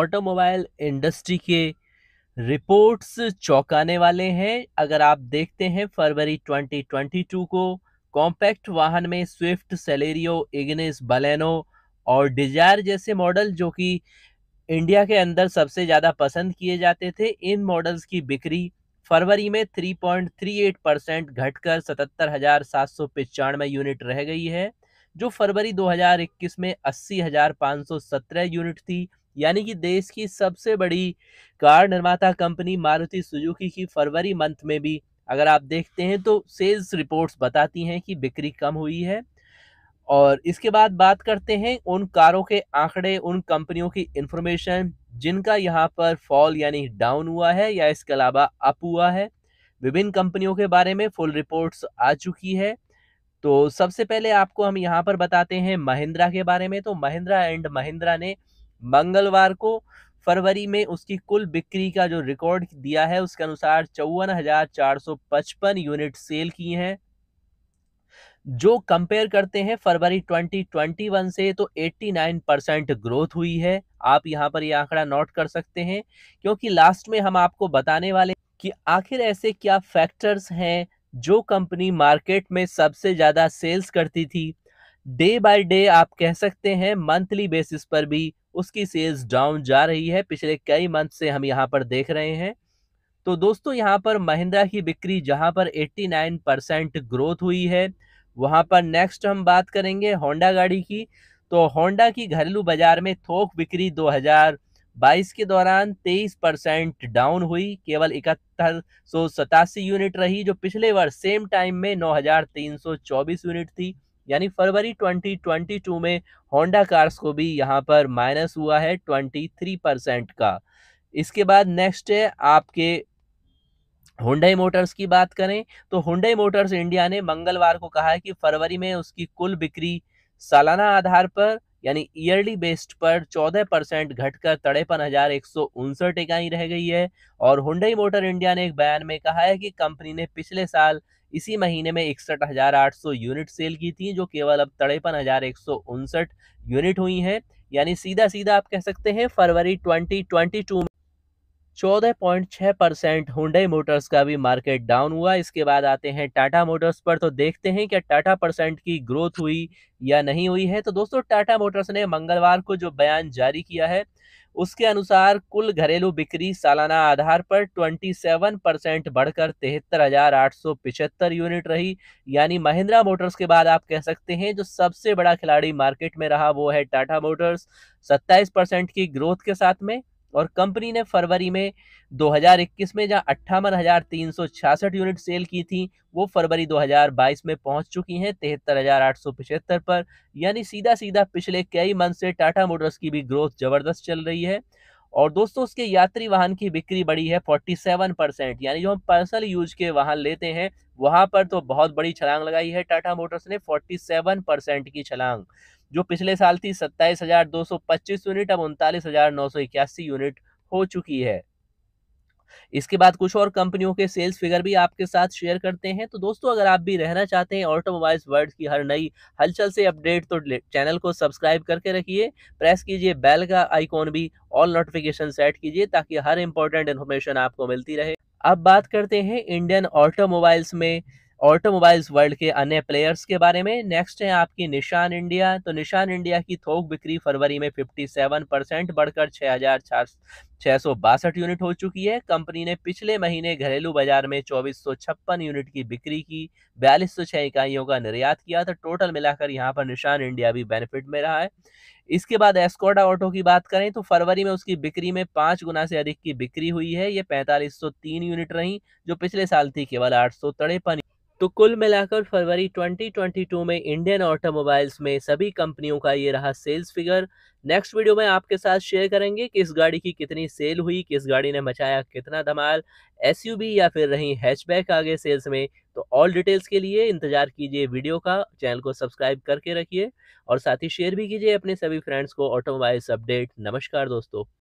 automobile industry के reports चौंकाने वाले हैं अगर आप देखते हैं फरवरी 2022 को कॉम्पैक्ट वाहन में स्विफ्ट सेलेरियो इग्निस बलेनो और डिजायर जैसे मॉडल जो कि इंडिया के अंदर सबसे ज़्यादा पसंद किए जाते थे इन मॉडल्स की बिक्री फरवरी में 3.38 परसेंट घटकर सतहत्तर हज़ार सात सौ पचानवे यूनिट रह गई है जो फरवरी 2021 में अस्सी हज़ार पाँच सौ सत्रह यूनिट थी यानी कि देश की सबसे बड़ी कार निर्माता कंपनी मारुति सुजुकी की फरवरी मंथ में भी अगर आप देखते हैं तो सेल्स रिपोर्ट्स बताती हैं कि बिक्री कम हुई है और इसके बाद बात करते हैं उन कारों के आंकड़े उन कंपनियों की इंफॉर्मेशन जिनका यहाँ पर फॉल यानी डाउन हुआ है या इसके अलावा अप हुआ है विभिन्न कंपनियों के बारे में फुल रिपोर्ट्स आ चुकी है तो सबसे पहले आपको हम यहाँ पर बताते हैं महिंद्रा के बारे में तो महिंद्रा एंड महिंद्रा ने मंगलवार को फरवरी में उसकी कुल बिक्री का जो रिकॉर्ड दिया है उसके अनुसार चौवन हजार चार सौ पचपन यूनिट सेल की हैं जो कंपेयर करते हैं फरवरी 2021 से तो 89 परसेंट ग्रोथ हुई है आप यहां पर यह आंकड़ा नोट कर सकते हैं क्योंकि लास्ट में हम आपको बताने वाले कि आखिर ऐसे क्या फैक्टर्स हैं जो कंपनी मार्केट में सबसे ज़्यादा सेल्स करती थी डे बाय डे आप कह सकते हैं मंथली बेसिस पर भी उसकी सेल्स डाउन जा रही है पिछले कई मंथ से हम यहाँ पर देख रहे हैं तो दोस्तों यहाँ पर महिंद्रा की बिक्री जहाँ पर 89 परसेंट ग्रोथ हुई है वहाँ पर नेक्स्ट हम बात करेंगे होंडा गाड़ी की तो होंडा की घरेलू बाजार में थोक बिक्री 2022 के दौरान 23 परसेंट डाउन हुई केवल इकहत्तर सौ सतासी यूनिट रही जो पिछले वर्ष सेम टाइम में 9,324 यूनिट थी यानी फरवरी 2022 में होंडा कार्स को भी यहाँ पर माइनस हुआ है 23 परसेंट का इसके बाद नेक्स्ट है आपके हुंडई मोटर्स की बात करें तो हुंडई मोटर्स इंडिया ने मंगलवार को कहा है कि फरवरी में उसकी कुल बिक्री सालाना आधार पर यानी ईयरली बेस्ड पर 14 परसेंट घटकर तड़ेपन हजार एक सौ उनसठ इकाई रह गई है और हुडई मोटर इंडिया ने एक बयान में कहा है कि कंपनी ने पिछले साल इसी महीने में इकसठ हजार आठ सौ यूनिट सेल की थी जो केवल अब तड़ेपन हजार एक सौ उनसठ यूनिट हुई है यानी सीधा सीधा आप कह सकते हैं फरवरी twenty twenty two 14.6 percent Hyundai Motors का भी मार्केट डाउन हुआ इसके बाद आते हैं टाटा मोटर्स पर तो देखते हैं क्या टाटा परसेंट की ग्रोथ हुई या नहीं हुई है तो दोस्तों टाटा मोटर्स ने मंगलवार को जो बयान जारी किया है उसके अनुसार कुल घरेलू बिक्री सालाना आधार पर 27 परसेंट बढ़कर तिहत्तर यूनिट रही यानी महिंद्रा मोटर्स के बाद आप कह सकते हैं जो सबसे बड़ा खिलाड़ी मार्केट में रहा वो है टाटा मोटर्स 27 परसेंट की ग्रोथ के साथ में और कंपनी ने फरवरी में 2021 में जहां अट्ठावन हज़ार तीन सौ छियासठ यूनिट सेल की थी वो फरवरी 2022 में पहुंच चुकी हैं तिहत्तर हज़ार आठ सौ पिछहत्तर पर यानी सीधा सीधा पिछले कई मंथ से टाटा मोटर्स की भी ग्रोथ ज़बरदस्त चल रही है और दोस्तों उसके यात्री वाहन की बिक्री बढ़ी है 47 परसेंट यानी जो हम पर्सनल यूज के वाहन लेते हैं वहाँ पर तो बहुत बड़ी छलांग लगाई है टाटा मोटर्स ने 47 परसेंट की छलांग जो पिछले साल थी सत्ताईस हजार दो सौ पच्चीस यूनिट अब उनतालीस हजार नौ सौ इक्यासी यूनिट हो चुकी है इसके बाद कुछ और कंपनियों के सेल्स फिगर भी आपके साथ शेयर करते हैं तो दोस्तों अगर आप भी रहना चाहते हैं ऑटोमोबाइल्स वर्ल्ड की हर नई हलचल से अपडेट तो चैनल को सब्सक्राइब करके रखिए प्रेस कीजिए बेल का आइकॉन भी ऑल नोटिफिकेशन सेट कीजिए ताकि हर इंपॉर्टेंट इन्फॉर्मेशन आपको मिलती रहे अब बात करते हैं इंडियन ऑटोमोबाइल्स में ऑटोमोबाइल्स वर्ल्ड के अन्य प्लेयर्स के बारे में नेक्स्ट है आपकी निशान इंडिया तो निशान इंडिया की थोक बिक्री फरवरी में 57 परसेंट बढ़कर छः हज़ार सौ यूनिट हो चुकी है कंपनी ने पिछले महीने घरेलू बाजार में चौबीस सौ छप्पन यूनिट की बिक्री की बयालीस सौ छः इकाइयों का निर्यात किया तो टोटल मिलाकर यहाँ पर निशान इंडिया भी बेनिफिट में रहा है इसके बाद एस्कोडा ऑटो की बात करें तो फरवरी में उसकी बिक्री में पाँच गुना से अधिक की बिक्री हुई है ये पैंतालीस सौ तीन यूनिट रही जो पिछले साल थी केवल आठ सौ तड़ेपन तो कुल मिलाकर फरवरी 2022 में इंडियन ऑटोमोबाइल्स में सभी कंपनियों का ये रहा सेल्स फिगर नेक्स्ट वीडियो में आपके साथ शेयर करेंगे कि इस गाड़ी की कितनी सेल हुई किस गाड़ी ने मचाया कितना धमाल एसयूवी या फिर रही हैचबैक आगे सेल्स में तो ऑल डिटेल्स के लिए इंतजार कीजिए वीडियो का चैनल को सब्सक्राइब करके रखिए और साथ ही शेयर भी कीजिए अपने सभी फ्रेंड्स को ऑटोमोबाइल्स अपडेट नमस्कार दोस्तों